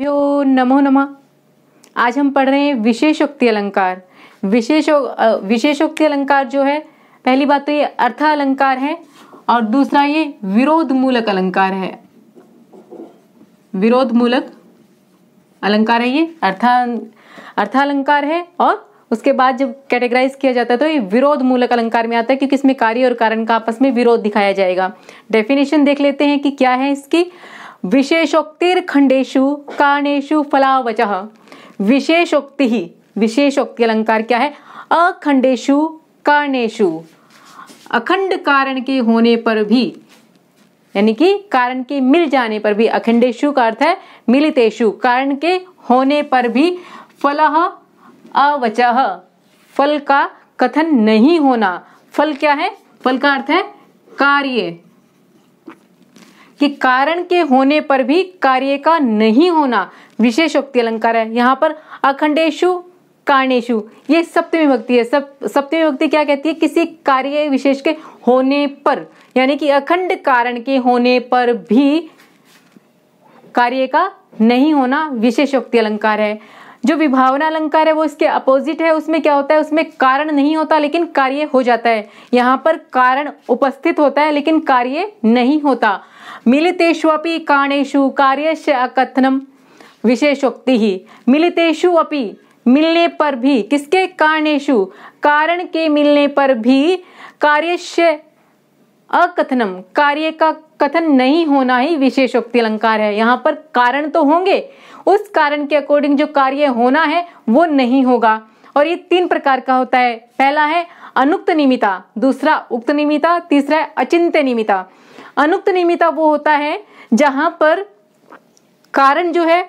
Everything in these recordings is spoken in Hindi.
यो नमो नमः आज हम पढ़ रहे हैं विशेषोक्ति अलंकार विशेषो विशेषोक्ति अलंकार जो है पहली बात तो ये अर्था अलंकार है और दूसरा ये विरोध मूलक अलंकार है विरोध मूलक अलंकार है ये अर्था अर्थालंकार है और उसके बाद जब कैटेगराइज किया जाता है तो ये विरोध मूलक अलंकार में आता है क्योंकि इसमें कार्य और कारण का आपस में विरोध दिखाया जाएगा डेफिनेशन देख लेते हैं कि क्या है इसकी विशेषोक्तिर्खंडेशु कारणेशु फलावच विशेषोक्ति ही विशेषोक्ति अलंकार क्या है अखंडेशु कारणेशु अखंड कारण के होने पर भी यानी कि कारण के मिल जाने पर भी अखंडेशु का अर्थ है मिलितेशु कारण के होने पर भी फल अवच फल का कथन नहीं होना फल क्या है फल का अर्थ है कार्य कि कारण के होने पर भी कार्य का नहीं होना उक्ति अलंकार है यहाँ पर अखंडेशु कारणेशु ये सप्तमी भक्ति है सब सप्तमी भक्ति क्या कहती है किसी कार्य विशेष के होने पर यानी कि अखंड कारण के होने पर भी कार्य का नहीं होना विशेषोक्ति अलंकार है जो विभावना अलंकार है वो इसके अपोजिट है उसमें क्या होता है उसमें कारण नहीं होता लेकिन कार्य हो जाता है यहाँ पर कारण उपस्थित होता है लेकिन कार्य नहीं होता मिलितेश्वपी कारणेशु कार्य अकथनम विशेषोक्ति ही मिलितेशु अपी मिलने पर भी किसके कारणेशु कारण के मिलने पर भी से अकथनम कार्य का कथन नहीं होना ही विशेषोक्ति अलंकार है यहाँ पर कारण तो होंगे उस कारण के अकॉर्डिंग जो कार्य होना है वो नहीं होगा और ये तीन प्रकार का होता है पहला है अनुक्त निमिता दूसरा उक्त निमिता तीसरा है अचिंत्य निमिता अनुक्त निमिता वो होता है जहां पर कारण जो है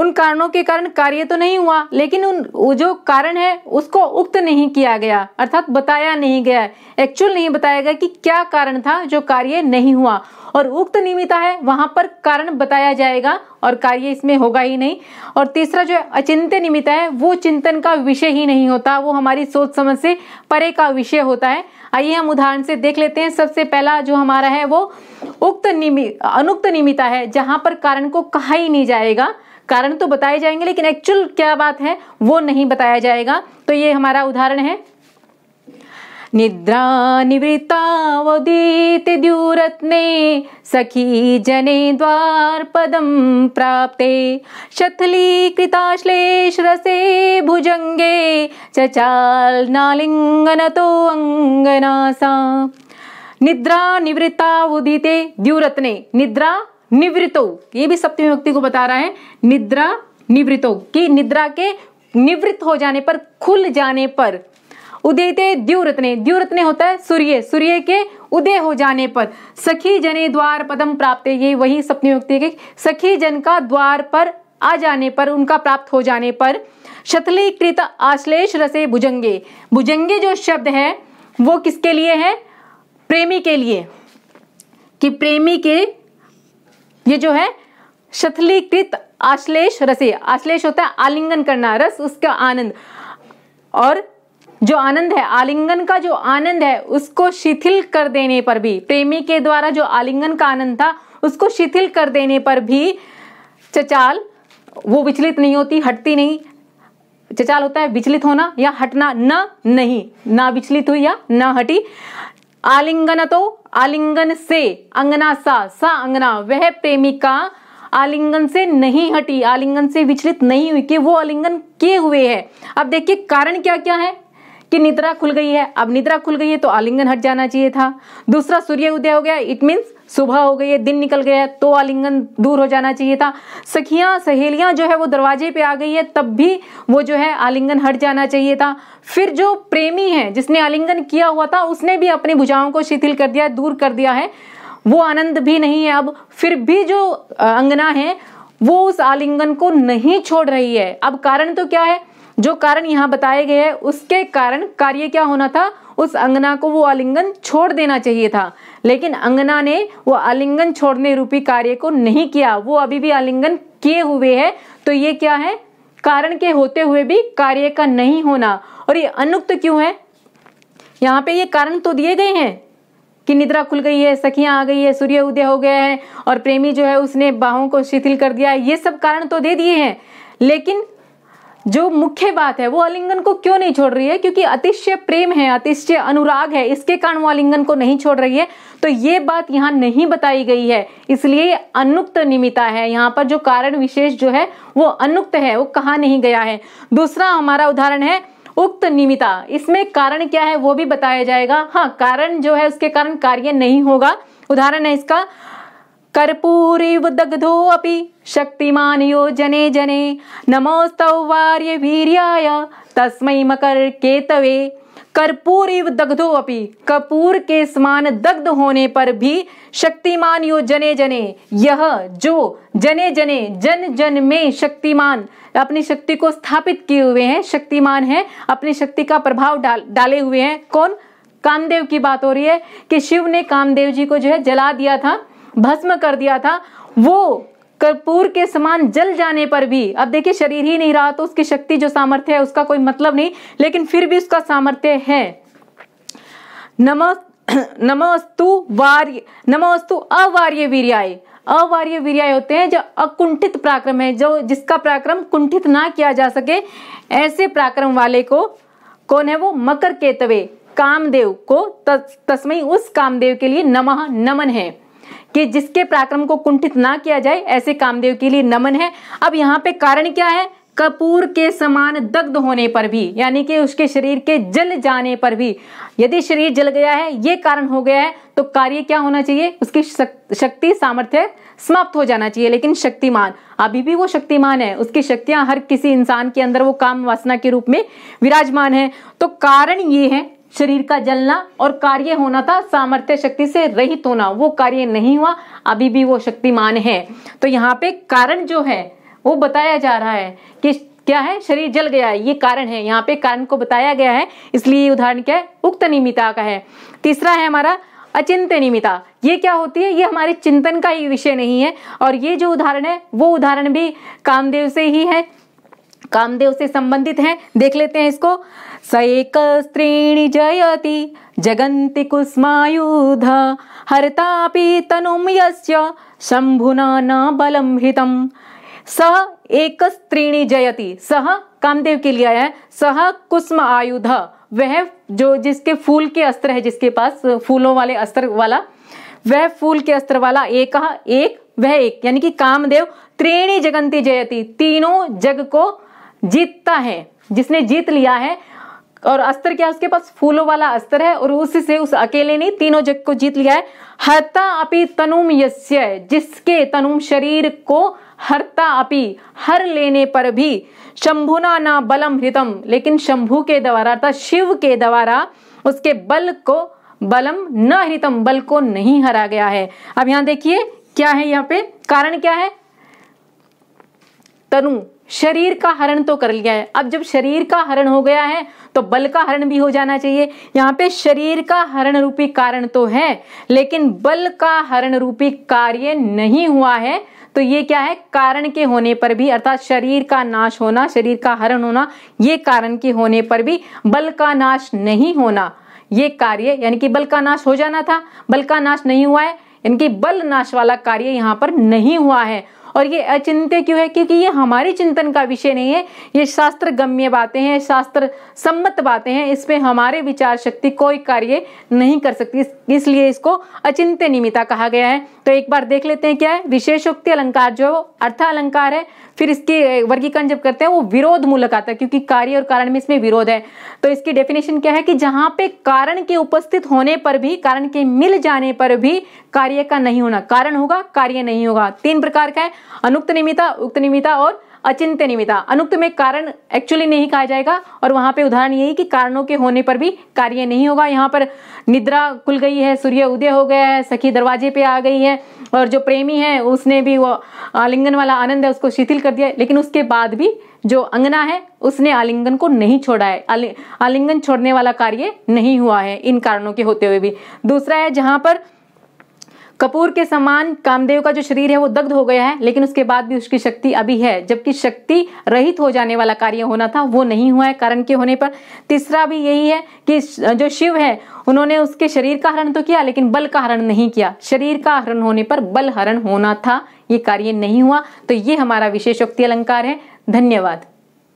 उन कारणों के कारण कार्य तो नहीं हुआ लेकिन उन जो कारण है उसको उक्त नहीं किया गया अर्थात बताया नहीं गया एक्चुअल नहीं बताया गया कि क्या कारण था जो कार्य नहीं हुआ और उक्त निमित्ता है वहां पर कारण बताया जाएगा और कार्य इसमें होगा ही नहीं और तीसरा जो अचिंत्य निमित्ता है वो चिंतन का विषय ही नहीं होता वो हमारी सोच समझ से परे का विषय होता है आइए हम उदाहरण से देख लेते हैं सबसे पहला जो हमारा है वो उक्त निमित अनुक्त निमित्ता है जहां पर कारण को कहा ही नहीं जाएगा कारण तो बताए जाएंगे लेकिन एक्चुअल क्या बात है वो नहीं बताया जाएगा तो ये हमारा उदाहरण है निद्रा निवृत्तावदीति द्यूरत्ने सखी जने द्वार द्वारपदं प्राप्ते शथलीकृताश्लेषरसे भुजङ्गे चचाल्नालिङ्गनतो अङ्गनासा निद्रा निवृत्ता उदिते द्यूरत्ने निद्रा निवृतो ये भी सप्तमी व्यक्ति को बता रहा है निद्रा निवृतो की निद्रा के निवृत्त हो जाने पर खुल जाने पर उदयते द्यूरत्ने द्यूरत्ने होता है सूर्य सूर्य के उदय हो जाने पर सखी जने द्वार पदम प्राप्त ये वही सप्तमी व्यक्ति के सखी जन का द्वार पर आ जाने पर उनका प्राप्त हो जाने पर शतलीकृत आश्लेष रसे भुजंगे भुजंगे जो शब्द है वो किसके लिए है प्रेमी के लिए कि प्रेमी के ये जो है शथलीकृत आश्लेष रसे आश्लेष होता है आलिंगन करना रस उसका आनंद और जो आनंद है आलिंगन का जो आनंद है उसको शिथिल कर देने पर भी प्रेमी के द्वारा जो आलिंगन का आनंद था उसको शिथिल कर देने पर भी चचाल वो विचलित नहीं होती हटती नहीं चचाल होता है विचलित होना या हटना न नहीं ना विचलित हुई या ना हटी आलिंगन तो आलिंगन से अंगना सा सा अंगना वह प्रेमिका आलिंगन से नहीं हटी आलिंगन से विचलित नहीं हुई कि वो आलिंगन के हुए है अब देखिए कारण क्या क्या है कि निद्रा खुल गई है अब निद्रा खुल गई है तो आलिंगन हट जाना चाहिए था दूसरा सूर्य उदय हो गया इट मीन्स सुबह हो गई है दिन निकल गया है तो आलिंगन दूर हो जाना चाहिए था सखियां सहेलियां जो है वो दरवाजे पे आ गई है तब भी वो जो है आलिंगन हट जाना चाहिए था फिर जो प्रेमी है जिसने आलिंगन किया हुआ था उसने भी अपनी भुजाओं को शिथिल कर दिया दूर कर दिया है वो आनंद भी नहीं है अब फिर भी जो अंगना है वो उस आलिंगन को नहीं छोड़ रही है अब कारण तो क्या है जो कारण यहाँ बताए गए हैं उसके कारण कार्य क्या होना था उस अंगना को वो आलिंगन छोड़ देना चाहिए था लेकिन अंगना ने वो आलिंगन छोड़ने रूपी कार्य को नहीं किया वो अभी भी आलिंगन किए हुए है तो ये क्या है कारण के होते हुए भी कार्य का नहीं होना और ये अनुक्त क्यों है यहाँ पे ये कारण तो दिए गए हैं कि निद्रा खुल गई है सखियां आ गई है सूर्य उदय हो गया है और प्रेमी जो है उसने बाहों को शिथिल कर दिया ये सब कारण तो दे दिए हैं लेकिन जो मुख्य बात है वो आलिंगन को क्यों नहीं छोड़ रही है क्योंकि अतिशय प्रेम है अतिशय अनुराग है इसके कारण वो आलिंगन को नहीं छोड़ रही है तो ये बात यहाँ नहीं बताई गई है इसलिए अनुक्त निमिता है यहाँ पर जो कारण विशेष जो है वो अनुक्त है वो कहा नहीं गया है दूसरा हमारा उदाहरण है उक्त निमिता इसमें कारण क्या है वो भी बताया जाएगा हाँ कारण जो है उसके कारण कार्य नहीं होगा उदाहरण है इसका दग्धो अपि शक्तिमान यो जने जने नमोस्तव वार्य वीर्याय तस्मै मकर केतवे इव दग्धो अपि कपूर के समान दग्ध होने पर भी शक्तिमान यो जने जने यह जो जने जने जन जन में शक्तिमान अपनी शक्ति को स्थापित किए हुए हैं शक्तिमान है अपनी शक्ति का प्रभाव डाल डाले हुए हैं कौन कामदेव की बात हो रही है कि शिव ने कामदेव जी को जो है जला दिया था भस्म कर दिया था वो कर्पूर के समान जल जाने पर भी अब देखिए शरीर ही नहीं रहा तो उसकी शक्ति जो सामर्थ्य है उसका कोई मतलब नहीं लेकिन फिर भी उसका सामर्थ्य है नमस्तु वार्य नमस्तु अवार्य वीरियाय अवार्य वीरियाय होते हैं जो अकुंठित पराक्रम है जो जिसका पराक्रम कुंठित ना किया जा सके ऐसे पराक्रम वाले को कौन है वो मकर केतवे कामदेव को तस्मय उस कामदेव के लिए नमः नमन है कि जिसके पराक्रम को कुंठित ना किया जाए ऐसे कामदेव के लिए नमन है अब यहाँ पे कारण क्या है कपूर के समान दग्ध होने पर भी यानी कि उसके शरीर के जल जाने पर भी यदि शरीर जल गया है ये कारण हो गया है तो कार्य क्या होना चाहिए उसकी शक्ति सामर्थ्य समाप्त हो जाना चाहिए लेकिन शक्तिमान अभी भी वो शक्तिमान है उसकी शक्तियां हर किसी इंसान के अंदर वो काम वासना के रूप में विराजमान है तो कारण ये है शरीर का जलना और कार्य होना था सामर्थ्य शक्ति से रहित होना वो कार्य नहीं हुआ अभी भी वो शक्तिमान है तो यहाँ पे कारण जो है वो बताया जा रहा है कि क्या है शरीर जल गया है ये कारण है यहाँ पे कारण को बताया गया है इसलिए उदाहरण क्या है उक्त निमिता का है तीसरा है हमारा अचिंत्य निमिता ये क्या होती है ये हमारे चिंतन का ही विषय नहीं है और ये जो उदाहरण है वो उदाहरण भी कामदेव से ही है कामदेव से संबंधित है देख लेते हैं इसको सैक स्त्रीणी जयति जगंती कुयुध हरता तनुम यंभुना शंभुना न बलम हितम सह एक स्त्रीणी जयति सह कामदेव के लिए आया है सह कुम आयुध वह जो जिसके फूल के अस्त्र है जिसके पास फूलों वाले अस्त्र वाला वह फूल के अस्त्र वाला एक एक वह एक यानी कि कामदेव त्रीणी जगंती जयति तीनों जग को जीतता है जिसने जीत लिया है और अस्तर क्या उसके पास फूलों वाला अस्तर है और उससे उस अकेले ने तीनों जग को जीत लिया है हरता अपी तनुम यस्य जिसके तनुम शरीर को हरता अपी हर लेने पर भी शंभुना ना बलम हृतम लेकिन शंभु के द्वारा अर्थात शिव के द्वारा उसके बल को बलम न हृतम बल को नहीं हरा गया है अब यहां देखिए क्या है यहाँ पे कारण क्या है तनु शरीर का हरण तो कर लिया है अब जब शरीर का हरण हो गया है तो बल का हरण भी हो जाना चाहिए यहाँ पे शरीर का हरण रूपी कारण तो है लेकिन बल का हरण रूपी कार्य नहीं हुआ है तो ये क्या है कारण के होने पर भी अर्थात शरीर का नाश होना शरीर का हरण होना ये कारण के होने पर भी बल का नाश नहीं होना ये कार्य यानी कि बल का नाश हो जाना था बल का नाश नहीं हुआ है यानी कि बल नाश वाला कार्य यहाँ पर नहीं हुआ है और ये अचिंत्य क्यों है क्योंकि ये हमारे चिंतन का विषय नहीं है ये शास्त्र गम्य बातें हैं शास्त्र सम्मत बातें हैं इसमें हमारे विचार शक्ति कोई कार्य नहीं कर सकती इसलिए इसको अचिंत्य निमिता कहा गया है तो एक बार देख लेते हैं क्या है विशेषोक्ति अलंकार जो अर्थ अलंकार है फिर इसके वर्गीकरण जब करते हैं वो विरोध मूलक आता है क्योंकि कार्य और कारण में इसमें विरोध है तो इसकी डेफिनेशन क्या है कि जहां पे कारण के उपस्थित होने पर भी कारण के मिल जाने पर भी कार्य का नहीं होना कारण होगा कार्य नहीं होगा तीन प्रकार का है अनुक्त निमिता उक्त निमिता और अचिंत्य निमिता अनुक्त में कारण एक्चुअली नहीं कहा जाएगा और वहां पे उदाहरण यही कि कारणों के होने पर भी कार्य नहीं होगा यहाँ पर निद्रा खुल गई है सूर्य उदय हो गया है सखी दरवाजे पे आ गई है और जो प्रेमी है उसने भी वो आलिंगन वाला आनंद है उसको शिथिल कर दिया लेकिन उसके बाद भी जो अंगना है उसने आलिंगन को नहीं छोड़ा है आलिंगन छोड़ने वाला कार्य नहीं हुआ है इन कारणों के होते हुए भी दूसरा है जहां पर कपूर के समान कामदेव का जो शरीर है वो दग्ध हो गया है लेकिन उसके बाद भी उसकी शक्ति अभी है जबकि शक्ति रहित हो जाने वाला कार्य होना था वो नहीं हुआ है कारण के होने पर तीसरा भी यही है कि जो शिव है उन्होंने उसके शरीर का हरण तो किया लेकिन बल का हरण नहीं किया शरीर का हरण होने पर बल हरण होना था ये कार्य नहीं हुआ तो ये हमारा विशेष शक्ति अलंकार है धन्यवाद